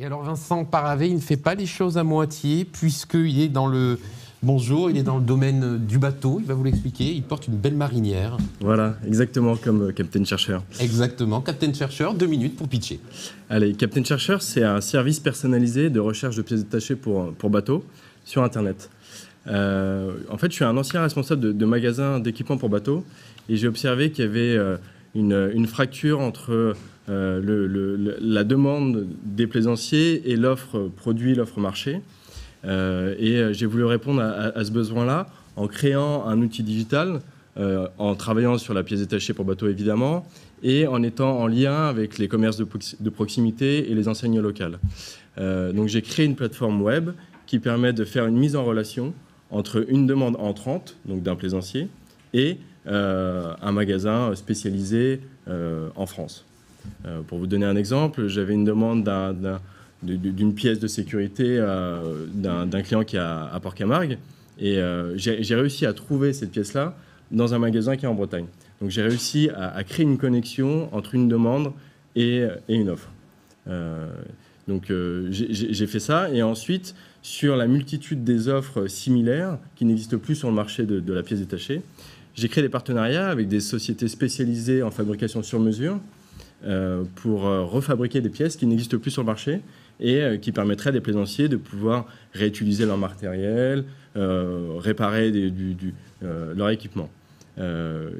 Et alors Vincent Paravé, il ne fait pas les choses à moitié, puisqu'il est dans le... Bonjour, il est dans le domaine du bateau, il va vous l'expliquer, il porte une belle marinière. Voilà, exactement comme euh, Captain Chercher. Exactement, Captain Chercher, deux minutes pour pitcher. Allez, Captain Chercher, c'est un service personnalisé de recherche de pièces détachées pour, euh, pour bateaux sur Internet. Euh, en fait, je suis un ancien responsable de, de magasin d'équipement pour bateau, et j'ai observé qu'il y avait une, fracture entre euh, la demande des plaisanciers et l'offre produit, l'offre marché. Euh, et euh, j'ai voulu répondre à, ce besoin-là en créant un outil digital, en travaillant sur la pièce détachée pour bateau évidemment, et en étant en lien avec les commerces de, de proximité et les enseignes locales. donc j'ai créé une plateforme web qui permet de faire une mise en relation entre une demande entrante, donc d'un plaisancier, et un magasin spécialisé en France. Euh, pour vous donner un exemple, j'avais une demande d'une pièce de sécurité euh, d'un client qui est à, Port-Camargue. Et euh, j'ai réussi à trouver cette pièce-là dans un magasin qui est en Bretagne. Donc j'ai réussi à, créer une connexion entre une demande et, une offre. donc j'ai fait ça. Et ensuite, sur la multitude des offres similaires qui n'existent plus sur le marché de la pièce détachée, j'ai créé des partenariats avec des sociétés spécialisées en fabrication sur mesure euh, pour euh, refabriquer des pièces qui n'existent plus sur le marché et euh, qui permettraient à des plaisanciers de pouvoir réutiliser leur matériel, réparer leur équipement. Il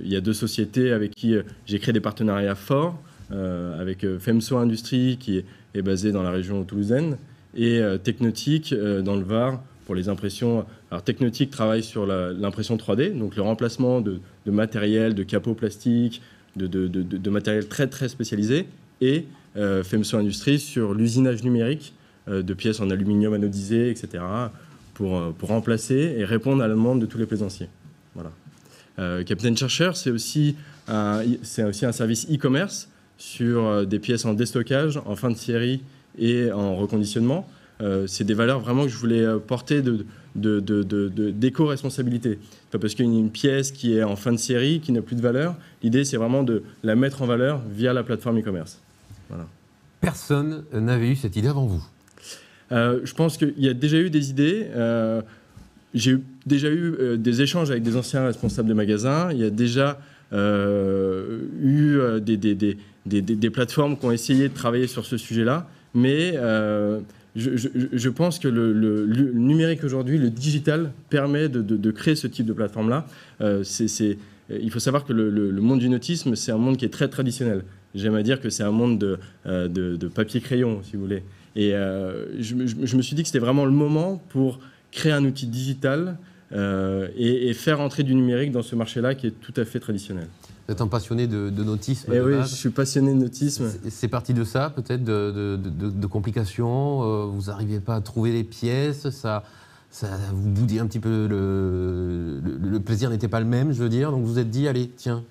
y a deux sociétés avec qui j'ai créé des partenariats forts, avec FEMSO Industrie qui est, basée dans la région toulousaine et Technotique dans le Var pour les impressions. Alors Technotique travaille sur l'impression 3D, donc le remplacement de, de matériel, de capots plastiques, de, matériel très très spécialisé et euh, FEMSO Industries sur l'usinage numérique euh, de pièces en aluminium anodisé, etc., euh, pour, remplacer et répondre à la demande de tous les plaisanciers. Voilà. Captain Chercher, c'est aussi, un, aussi un service e-commerce sur des pièces en déstockage, en fin de série et en reconditionnement. Euh, c'est des valeurs vraiment que je voulais euh, porter de, de, d'éco-responsabilité. Pas parce qu'une pièce qui est en fin de série, qui n'a plus de valeur. L'idée, c'est vraiment de la mettre en valeur via la plateforme e-commerce. Voilà. Personne n'avait eu cette idée avant vous euh, Je pense qu'il y a déjà eu des idées. j'ai déjà eu des échanges avec des anciens responsables de magasins. Il y a déjà eu des des, des plateformes qui ont essayé de travailler sur ce sujet-là. Mais je, pense que le, numérique aujourd'hui, le digital, permet de, créer ce type de plateforme-là. Euh, il faut savoir que le, monde du nautisme, c'est un monde qui est très traditionnel. J'aime à dire que c'est un monde de, euh, papier-crayon, si vous voulez. Et euh, je, me suis dit que c'était vraiment le moment pour créer un outil digital euh, et, faire entrer du numérique dans ce marché-là qui est tout à fait traditionnel. Vous êtes un passionné de, de nautisme. Eh oui, je suis passionné de nautisme. C'est parti de ça, peut-être, de, complications. Euh, vous n'arrivez pas à trouver les pièces. Ça, ça vous boudait un petit peu. Le, plaisir n'était pas le même, je veux dire. Donc vous vous êtes dit, allez, tiens.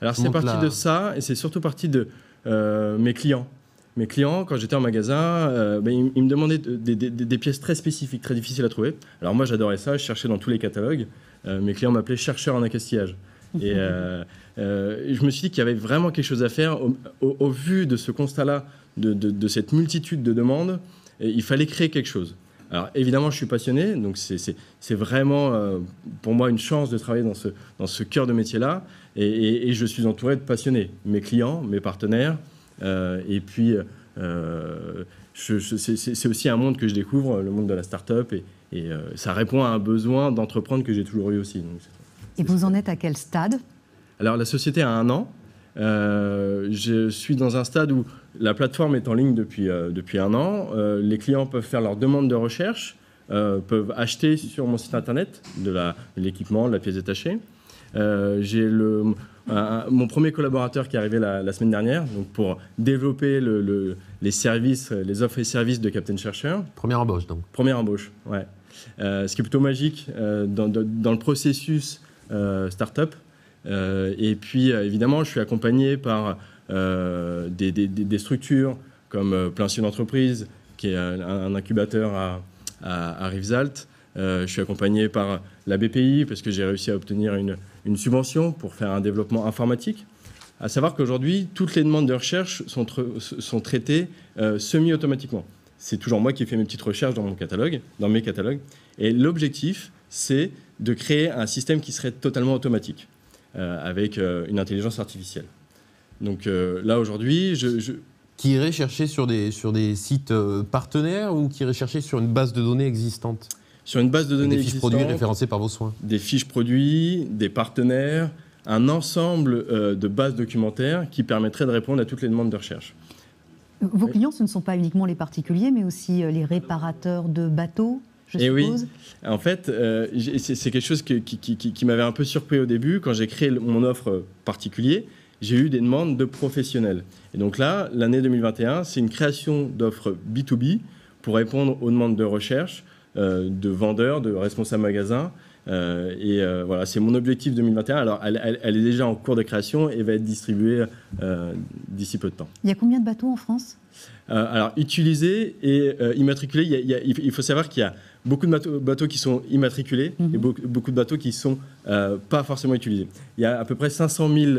Alors c'est parti de ça, et c'est surtout parti de euh, mes clients mes clients, quand j'étais en magasin, euh, ben, ils, me demandaient des, pièces très spécifiques, très difficiles à trouver. Alors moi, j'adorais ça, je cherchais dans tous les catalogues. Euh, mes clients m'appelaient chercheur en accastillage. Euh, et je me suis dit qu'il y avait vraiment quelque chose à faire au, vu de ce constat-là, de, cette multitude de demandes. il fallait créer quelque chose. Alors évidemment, je suis passionné, donc c'est vraiment pour moi une chance de travailler dans ce, cœur de métier-là. et, je suis entouré de passionnés, mes clients, mes partenaires, euh, et puis, euh, c'est aussi un monde que je découvre, le monde de la start-up, et, euh, ça répond à un besoin d'entreprendre que j'ai toujours eu aussi. et vous en êtes à quel stade Alors, la société a un an. je suis dans un stade où la plateforme est en ligne depuis, depuis un an. les clients peuvent faire leur demande de recherche, peuvent acheter sur mon site internet de l'équipement, de la pièce détachée. Euh, j'ai le mon premier collaborateur qui est arrivé la, semaine dernière, donc pour développer les services, les offres et services de Captain Chercher. Première embauche donc. Première embauche, ouais. Euh, ce qui est plutôt magique euh, dans, le processus euh, startup. et puis évidemment, je suis accompagné par des, structures comme Plein d'entreprise, qui est un, incubateur à, à, à euh, je suis accompagné par la BPI parce que j'ai réussi à obtenir une, une subvention pour faire un développement informatique. À savoir qu'aujourd'hui, toutes les demandes de recherche sont, sont traitées euh, semi-automatiquement. C'est toujours moi qui fais mes petites recherches dans mon catalogue, dans mes catalogues. Et l'objectif, c'est de créer un système qui serait totalement automatique, euh, avec une intelligence artificielle. Donc là, aujourd'hui, je, Qui irait chercher sur des, sur des sites partenaires ou qui irait chercher sur une base de données existante sur une base de données des fiches produits référencées par vos soins. Des fiches produits, des partenaires, un ensemble euh, de bases documentaires qui permettraient de répondre à toutes les demandes de recherche. Vos clients, ce ne sont pas uniquement les particuliers, mais aussi euh, les réparateurs de bateaux je Et eh oui, en fait, euh, c'est quelque chose qui, qui m'avait un peu surpris au début. Quand j'ai créé mon offre particulier, j'ai eu des demandes de professionnels. Et donc là, l'année 2021, c'est une création d'offres B2B pour répondre aux demandes de recherche, euh, de vendeurs, de responsable magasin. Euh, et euh, voilà, c'est mon objectif 2021. Alors, elle, est déjà en cours de création et va être distribuée d'ici peu de temps. Il y a combien de bateaux en France Alors, utilisés et immatriculés, il, faut savoir qu'il y a beaucoup de bateaux, qui sont immatriculés mhm. et beaucoup, de bateaux qui ne sont pas forcément utilisés. Il y a à peu près 500 000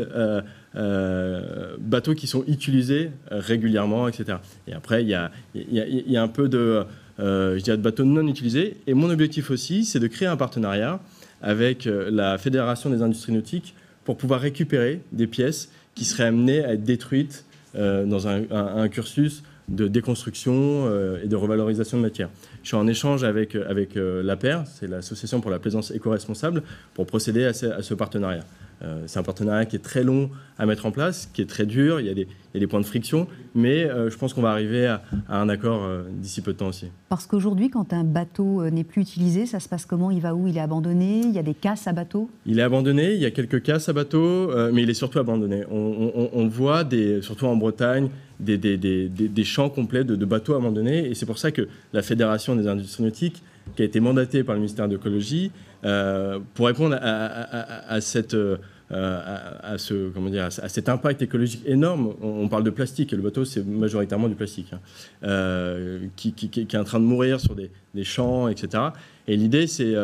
bateaux qui sont utilisés régulièrement, etc. Et après, il il y a un peu de euh, je dirais, de bateaux non utilisés. Et mon objectif aussi, c'est de créer un partenariat avec euh, la Fédération des industries nautiques pour pouvoir récupérer des pièces qui seraient amenées à être détruites euh, dans un, cursus de déconstruction et de revalorisation de matière. Je suis en échange avec, avec l'APER, c'est l'Association pour la plaisance éco-responsable, pour procéder à ce partenariat. Euh, c'est un partenariat qui est très long à mettre en place, qui est très dur, il y a des, points de friction, mais euh, je pense qu'on va arriver à, un accord euh, d'ici peu de temps aussi. Parce qu'aujourd'hui, quand un bateau n'est plus utilisé, ça se passe comment Il va où Il est abandonné Il y a des casses à bateau Il est abandonné, il y a quelques casses à bateau, mais il est surtout abandonné. On, voit, surtout en Bretagne, des, champs complets de, de, bateaux abandonnés. Et c'est pour ça que la Fédération des industries nautiques, qui a été mandatée par le ministère de l'écologie, euh, pour répondre à, cette, euh, à, ce, comment à cet impact écologique énorme, on, parle de plastique, et le bateau, c'est majoritairement du plastique, hein, euh, qui, est en train de mourir sur des, champs, etc. Et l'idée, c'est...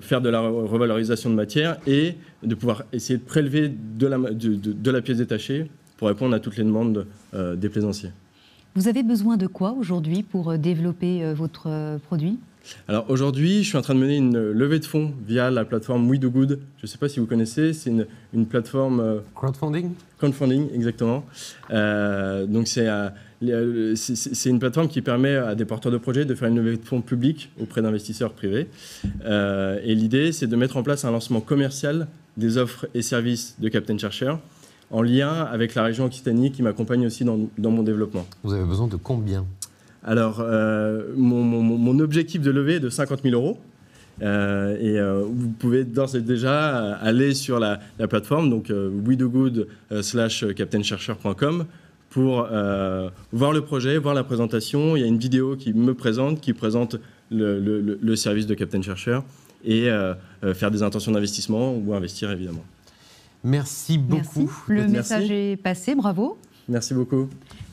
faire de la revalorisation de matière et de pouvoir essayer de prélever de la, de la pièce détachée pour répondre à toutes les demandes euh, des plaisanciers. Vous avez besoin de quoi aujourd'hui pour euh, développer euh, votre produit alors aujourd'hui, je suis en train de mener une levée de fonds via la plateforme We Do Good. Je ne sais pas si vous connaissez, c'est une, plateforme... crowdfunding Crowdfunding, exactement. donc c'est une plateforme qui permet à des porteurs de projets de faire une levée de fonds publique auprès d'investisseurs privés. et l'idée, c'est de mettre en place un lancement commercial des offres et services de Captain Chercher en lien avec la région Occitanie qui m'accompagne aussi dans, mon développement. Vous avez besoin de combien Alors, euh, mon, objectif de levée est de 50 000 euros. Euh, et euh, vous pouvez d'ores et déjà aller sur la, plateforme, donc we do good slash captainchercher.com, pour voir le projet, voir la présentation. Il y a une vidéo qui me présente, qui présente le, le service de Captain Chercheur et faire des intentions d'investissement ou investir évidemment. Merci beaucoup. Le message est passé, bravo. Merci beaucoup.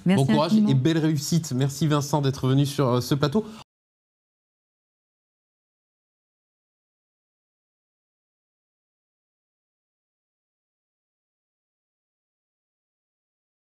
bon courage et belle réussite. Merci Vincent d'être venu sur euh, ce plateau.